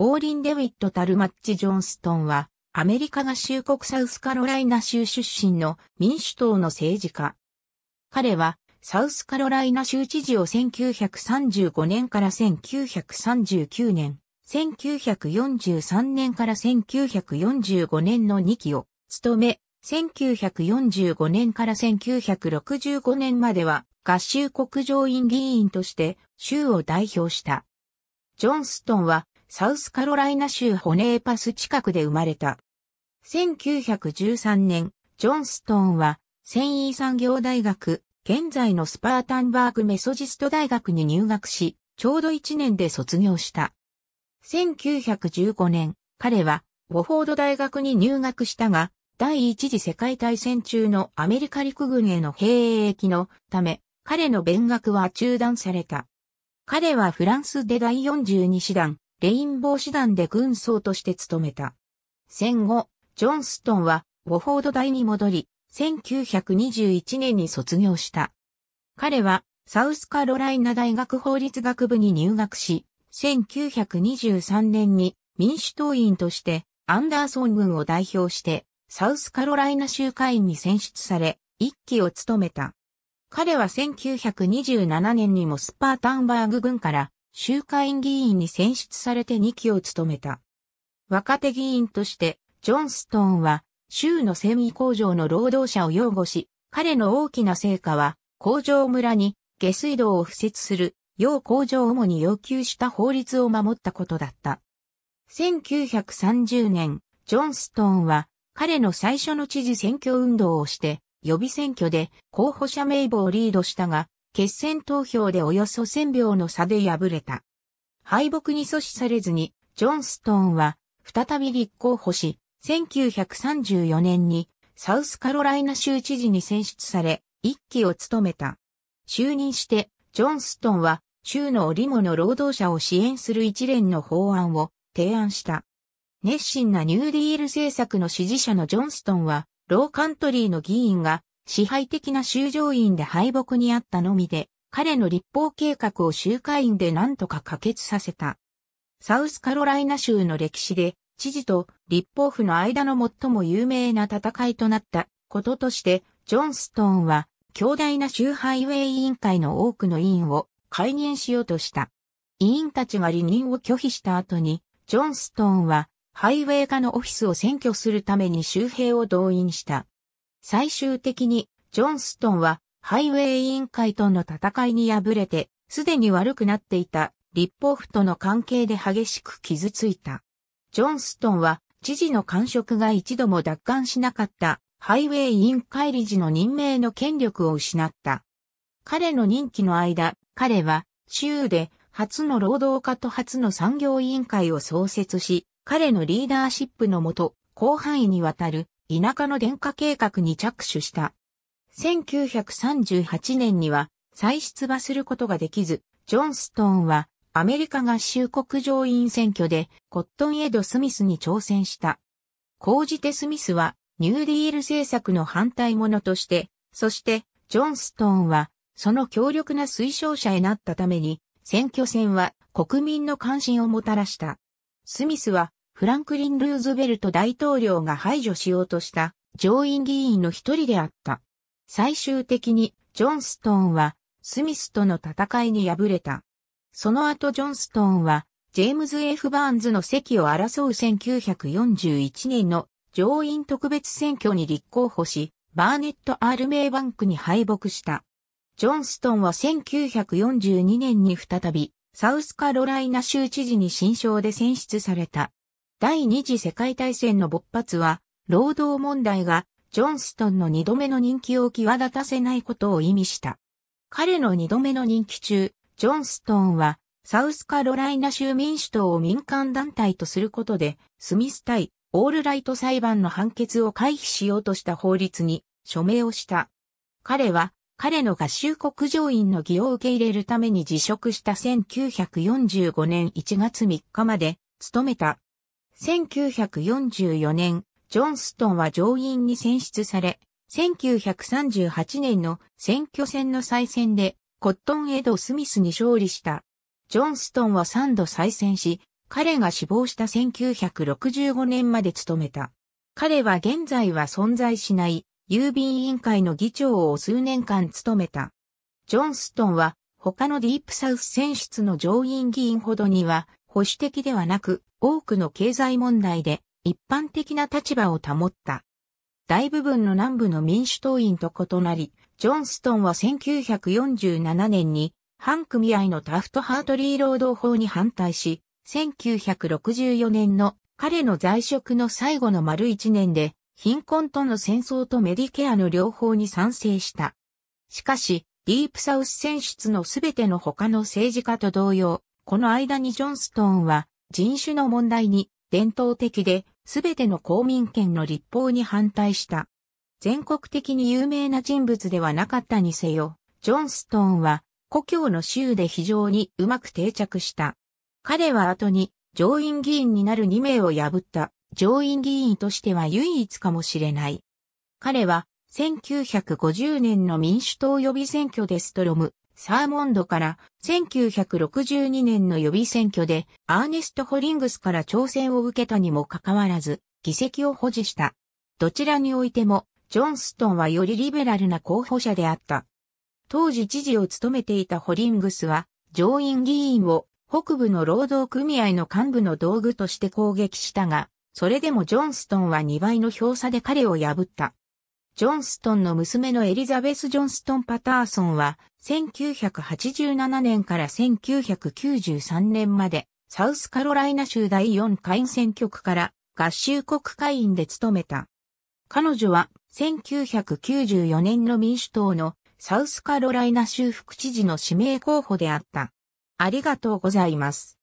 オーリン・デウィット・タルマッチ・ジョンストンは、アメリカ合衆国サウスカロライナ州出身の民主党の政治家。彼は、サウスカロライナ州知事を1935年から1939年、1943年から1945年の2期を務め、1945年から1965年までは合衆国上院議員として州を代表した。ジョンストンはサウスカロライナ州ホネーパス近くで生まれた。1913年、ジョンストーンは、繊維産業大学、現在のスパータンバーグメソジスト大学に入学し、ちょうど1年で卒業した。1915年、彼は、ウォフォード大学に入学したが、第一次世界大戦中のアメリカ陸軍への兵役のため、彼の勉学は中断された。彼はフランスで第42師団、レインボー師団で軍曹として務めた。戦後、ジョンストンは、ウォフォード大に戻り、1921年に卒業した。彼は、サウスカロライナ大学法律学部に入学し、1923年に民主党員としてアンダーソン軍を代表してサウスカロライナ州会員に選出され、一期を務めた。彼は1927年にもスパータンバーグ軍から集会員議員に選出されて2期を務めた。若手議員として、ジョンストーンは、州の繊維工場の労働者を擁護し、彼の大きな成果は、工場村に下水道を敷設する、要工場を主に要求した法律を守ったことだった。1930年、ジョンストーンは、彼の最初の知事選挙運動をして、予備選挙で候補者名簿をリードしたが、決戦投票でおよそ1000票の差で敗れた。敗北に阻止されずに、ジョンストーンは、再び立候補し、1934年に、サウスカロライナ州知事に選出され、一期を務めた。就任して、ジョンストンは、州の織物労働者を支援する一連の法案を提案した。熱心なニューディール政策の支持者のジョンストンは、ローカントリーの議員が支配的な修道院で敗北にあったのみで、彼の立法計画を集会院で何とか可決させた。サウスカロライナ州の歴史で、知事と立法府の間の最も有名な戦いとなったこととして、ジョンストーンは、強大な州ハイウェイ委員会の多くの委員を解任しようとした。委員たちが離任を拒否した後に、ジョンストーンは、ハイウェイ化のオフィスを占拠するために州兵を動員した。最終的に、ジョンストンは、ハイウェイ委員会との戦いに敗れて、すでに悪くなっていた、立法府との関係で激しく傷ついた。ジョンストンは、知事の官職が一度も奪還しなかった、ハイウェイ委員会理事の任命の権力を失った。彼の任期の間、彼は、州で、初の労働家と初の産業委員会を創設し、彼のリーダーシップのもと、広範囲にわたる田舎の電化計画に着手した。1938年には再出馬することができず、ジョンストーンはアメリカ合衆国上院選挙でコットン・エド・スミスに挑戦した。こうじてスミスはニューディール政策の反対者として、そしてジョンストーンはその強力な推奨者へなったために、選挙戦は国民の関心をもたらした。スミスはフランクリン・ルーズベルト大統領が排除しようとした上院議員の一人であった。最終的にジョンストーンはスミスとの戦いに敗れた。その後ジョンストーンはジェームズ・ F・ バーンズの席を争う1941年の上院特別選挙に立候補し、バーネット・アール・メイバンクに敗北した。ジョンストンは1942年に再び、サウスカロライナ州知事に新勝で選出された。第二次世界大戦の勃発は、労働問題がジョンストンの二度目の人気を際立たせないことを意味した。彼の二度目の人気中、ジョンストンは、サウスカロライナ州民主党を民間団体とすることで、スミス対オールライト裁判の判決を回避しようとした法律に署名をした。彼は、彼の合衆国上院の議を受け入れるために辞職した1945年1月3日まで、勤めた1944年、ジョンストンは上院に選出され、1938年の選挙戦の再選で、コットン・エド・スミスに勝利した。ジョンストンは3度再選し、彼が死亡した1965年まで務めた。彼は現在は存在しない郵便委員会の議長を数年間務めた。ジョンストンは他のディープサウス選出の上院議員ほどには保守的ではなく多くの経済問題で一般的な立場を保った。大部分の南部の民主党員と異なり、ジョンストンは1947年に反組合のタフトハートリー労働法に反対し、1964年の彼の在職の最後の丸1年で、貧困との戦争とメディケアの両方に賛成した。しかし、ディープサウス選出のすべての他の政治家と同様、この間にジョンストーンは人種の問題に伝統的で、すべての公民権の立法に反対した。全国的に有名な人物ではなかったにせよ、ジョンストーンは故郷の州で非常にうまく定着した。彼は後に上院議員になる2名を破った上院議員としては唯一かもしれない。彼は1950年の民主党予備選挙でストロム、サーモンドから1962年の予備選挙でアーネスト・ホリングスから挑戦を受けたにもかかわらず議席を保持した。どちらにおいてもジョンストンはよりリベラルな候補者であった。当時知事を務めていたホリングスは上院議員を北部の労働組合の幹部の道具として攻撃したが、それでもジョンストンは2倍の票差で彼を破った。ジョンストンの娘のエリザベス・ジョンストン・パターソンは、1987年から1993年まで、サウスカロライナ州第4下院選挙区から合衆国会員で務めた。彼女は1994年の民主党のサウスカロライナ州副知事の指名候補であった。ありがとうございます。